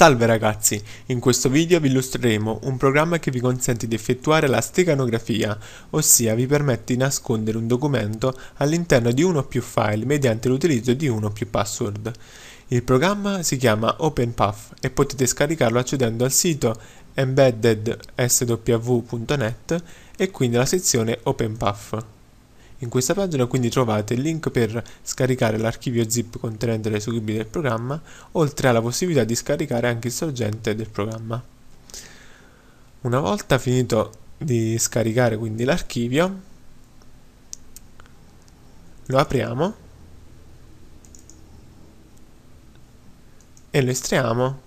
Salve ragazzi, in questo video vi illustreremo un programma che vi consente di effettuare la steganografia, ossia vi permette di nascondere un documento all'interno di uno o più file mediante l'utilizzo di uno o più password. Il programma si chiama OpenPath e potete scaricarlo accedendo al sito embedded.sw.net e quindi alla sezione OpenPath. In questa pagina quindi trovate il link per scaricare l'archivio zip contenente le eseguibili del programma, oltre alla possibilità di scaricare anche il sorgente del programma. Una volta finito di scaricare quindi l'archivio, lo apriamo e lo estraiamo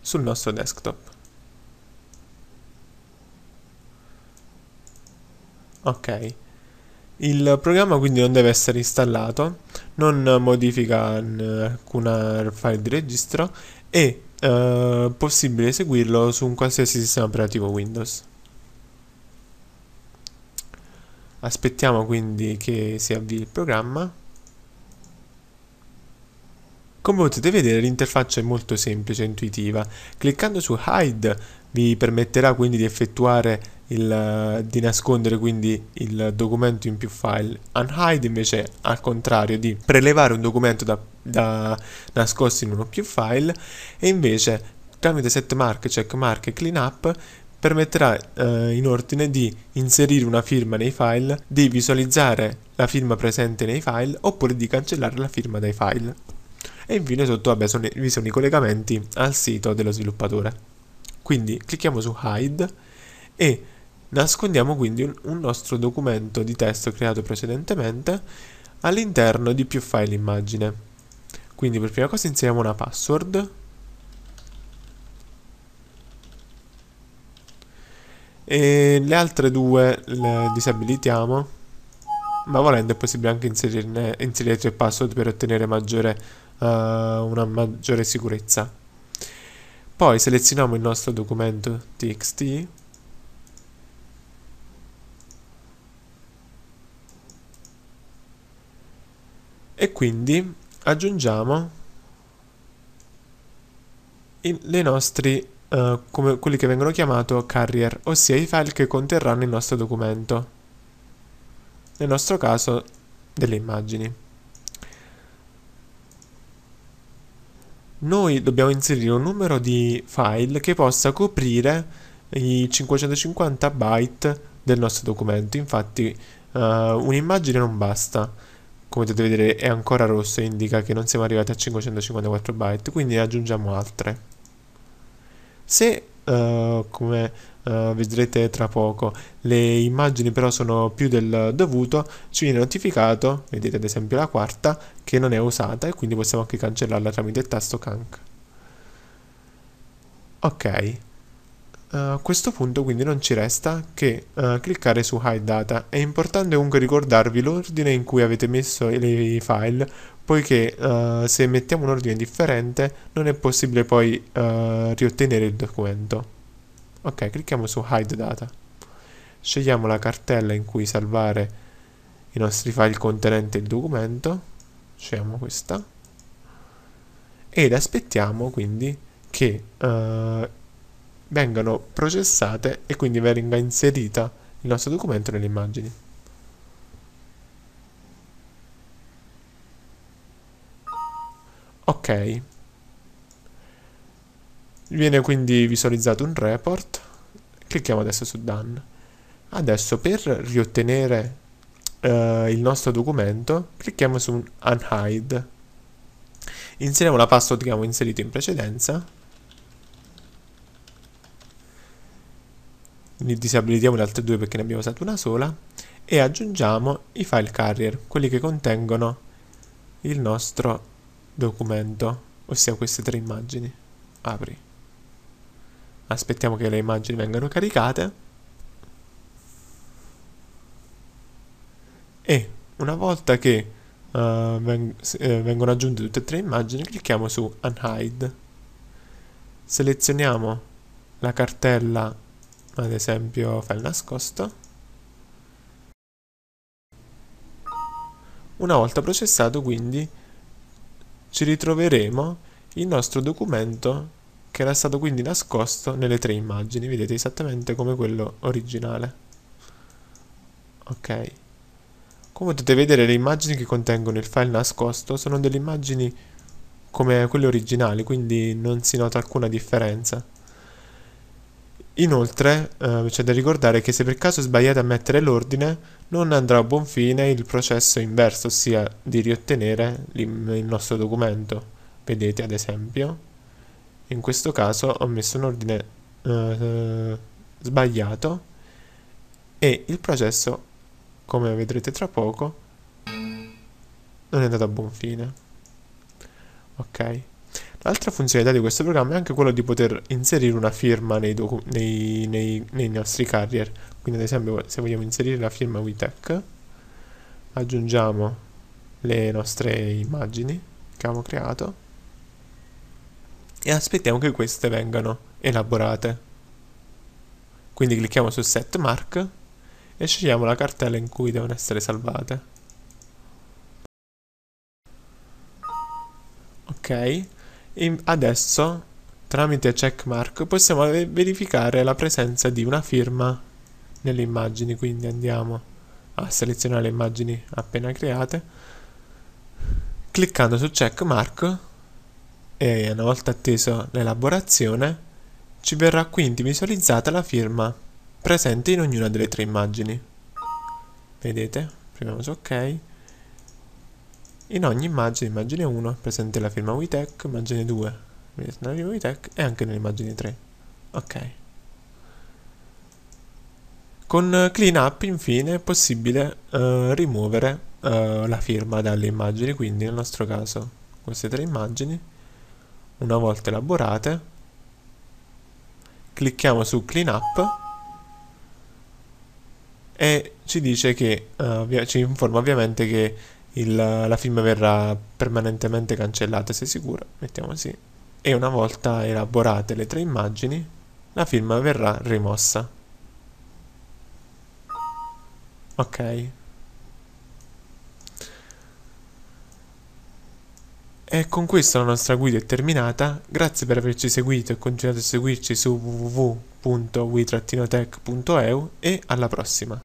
sul nostro desktop. ok il programma quindi non deve essere installato non modifica alcuna file di registro e eh, possibile eseguirlo su un qualsiasi sistema operativo Windows aspettiamo quindi che si avvii il programma come potete vedere l'interfaccia è molto semplice e intuitiva. Cliccando su Hide vi permetterà quindi di effettuare il, di nascondere quindi il documento in più file. Unhide invece al contrario di prelevare un documento da, da nascosto in uno più file e invece tramite setmark, checkmark e cleanup permetterà eh, in ordine di inserire una firma nei file, di visualizzare la firma presente nei file oppure di cancellare la firma dai file e infine sotto vabbè, sono, vi sono i collegamenti al sito dello sviluppatore. Quindi clicchiamo su Hide e nascondiamo quindi un, un nostro documento di testo creato precedentemente all'interno di più file immagine. Quindi per prima cosa inseriamo una password e le altre due le disabilitiamo ma volendo è possibile anche inserirne, inserire tre password per ottenere maggiore uh, una maggiore sicurezza. Poi selezioniamo il nostro documento txt e quindi aggiungiamo i, nostri, uh, come, quelli che vengono chiamati carrier, ossia i file che conterranno il nostro documento, nel nostro caso delle immagini. noi dobbiamo inserire un numero di file che possa coprire i 550 byte del nostro documento. Infatti uh, un'immagine non basta, come potete vedere è ancora rosso e indica che non siamo arrivati a 554 byte, quindi ne aggiungiamo altre. Se, uh, come uh, vedrete tra poco, le immagini però sono più del dovuto, ci viene notificato, vedete ad esempio la quarta, che non è usata e quindi possiamo anche cancellarla tramite il tasto canc. Ok, eh, a questo punto quindi non ci resta che uh, cliccare su Hide Data. È importante comunque ricordarvi l'ordine in cui avete messo i file poiché uh, se mettiamo un ordine differente non è possibile poi uh, riottenere il documento. Ok, clicchiamo su Hide Data. Scegliamo la cartella in cui salvare i nostri file contenente il documento. Scegliamo questa. Ed aspettiamo quindi che uh, vengano processate e quindi venga inserita il nostro documento nelle immagini. ok viene quindi visualizzato un report clicchiamo adesso su done adesso per riottenere eh, il nostro documento clicchiamo su unhide inseriamo la password che abbiamo inserito in precedenza ne disabilitiamo le altre due perché ne abbiamo usato una sola e aggiungiamo i file carrier quelli che contengono il nostro documento, ossia queste tre immagini. Apri. Aspettiamo che le immagini vengano caricate. E una volta che uh, veng eh, vengono aggiunte tutte e tre le immagini, clicchiamo su Unhide. Selezioniamo la cartella, ad esempio file nascosto. Una volta processato quindi ci ritroveremo il nostro documento che era stato quindi nascosto nelle tre immagini vedete esattamente come quello originale ok come potete vedere le immagini che contengono il file nascosto sono delle immagini come quelle originali quindi non si nota alcuna differenza Inoltre eh, c'è da ricordare che se per caso sbagliate a mettere l'ordine non andrà a buon fine il processo inverso, ossia di riottenere il nostro documento. Vedete ad esempio, in questo caso ho messo un ordine eh, eh, sbagliato e il processo, come vedrete tra poco, non è andato a buon fine. Ok. L'altra funzionalità di questo programma è anche quella di poter inserire una firma nei, nei, nei, nei nostri carrier. Quindi ad esempio se vogliamo inserire la firma WeTech, aggiungiamo le nostre immagini che abbiamo creato e aspettiamo che queste vengano elaborate. Quindi clicchiamo su Set Mark e scegliamo la cartella in cui devono essere salvate. Ok, e adesso, tramite checkmark, possiamo verificare la presenza di una firma nelle immagini, quindi andiamo a selezionare le immagini appena create, cliccando su checkmark e una volta atteso l'elaborazione ci verrà quindi visualizzata la firma presente in ognuna delle tre immagini. Vedete? Premiamo su ok in ogni immagine, immagine 1, è presente la firma WITEC, immagine 2, presente la firma WITEC e anche nell'immagine 3. Ok. Con CleanUp infine è possibile eh, rimuovere eh, la firma dalle immagini, quindi nel nostro caso queste tre immagini, una volta elaborate, clicchiamo su CleanUp e ci dice che, eh, ci informa ovviamente che il, la firma verrà permanentemente cancellata, sei sicuro? Mettiamo sì. E una volta elaborate le tre immagini, la firma verrà rimossa. Ok. E con questo la nostra guida è terminata, grazie per averci seguito e continuate a seguirci su www.we-tech.eu e alla prossima!